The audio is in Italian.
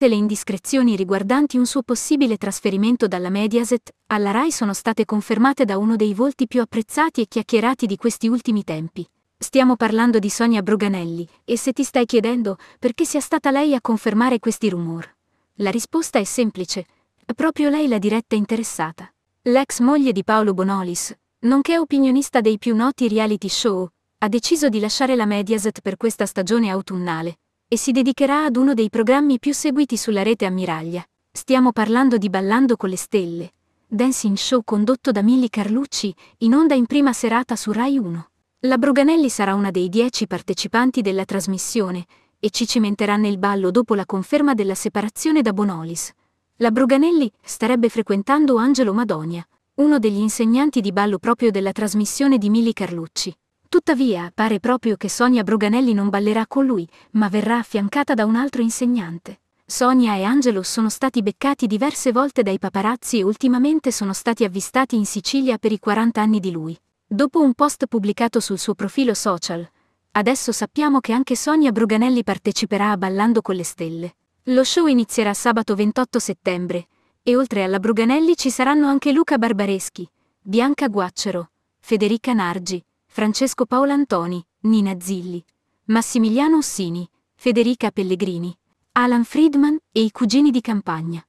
Tutte le indiscrezioni riguardanti un suo possibile trasferimento dalla Mediaset alla RAI sono state confermate da uno dei volti più apprezzati e chiacchierati di questi ultimi tempi. Stiamo parlando di Sonia Bruganelli, e se ti stai chiedendo perché sia stata lei a confermare questi rumor, la risposta è semplice. proprio lei la diretta interessata. L'ex moglie di Paolo Bonolis, nonché opinionista dei più noti reality show, ha deciso di lasciare la Mediaset per questa stagione autunnale, e si dedicherà ad uno dei programmi più seguiti sulla rete ammiraglia. Stiamo parlando di Ballando con le stelle, dancing show condotto da Milly Carlucci, in onda in prima serata su Rai 1. La Bruganelli sarà una dei dieci partecipanti della trasmissione e ci cimenterà nel ballo dopo la conferma della separazione da Bonolis. La Bruganelli starebbe frequentando Angelo Madonia, uno degli insegnanti di ballo proprio della trasmissione di Milly Carlucci. Tuttavia, pare proprio che Sonia Bruganelli non ballerà con lui, ma verrà affiancata da un altro insegnante. Sonia e Angelo sono stati beccati diverse volte dai paparazzi e ultimamente sono stati avvistati in Sicilia per i 40 anni di lui. Dopo un post pubblicato sul suo profilo social, adesso sappiamo che anche Sonia Bruganelli parteciperà a Ballando con le Stelle. Lo show inizierà sabato 28 settembre, e oltre alla Bruganelli ci saranno anche Luca Barbareschi, Bianca Guaccero, Federica Nargi, Francesco Paolo Antoni, Nina Zilli, Massimiliano Ossini, Federica Pellegrini, Alan Friedman e i cugini di campagna.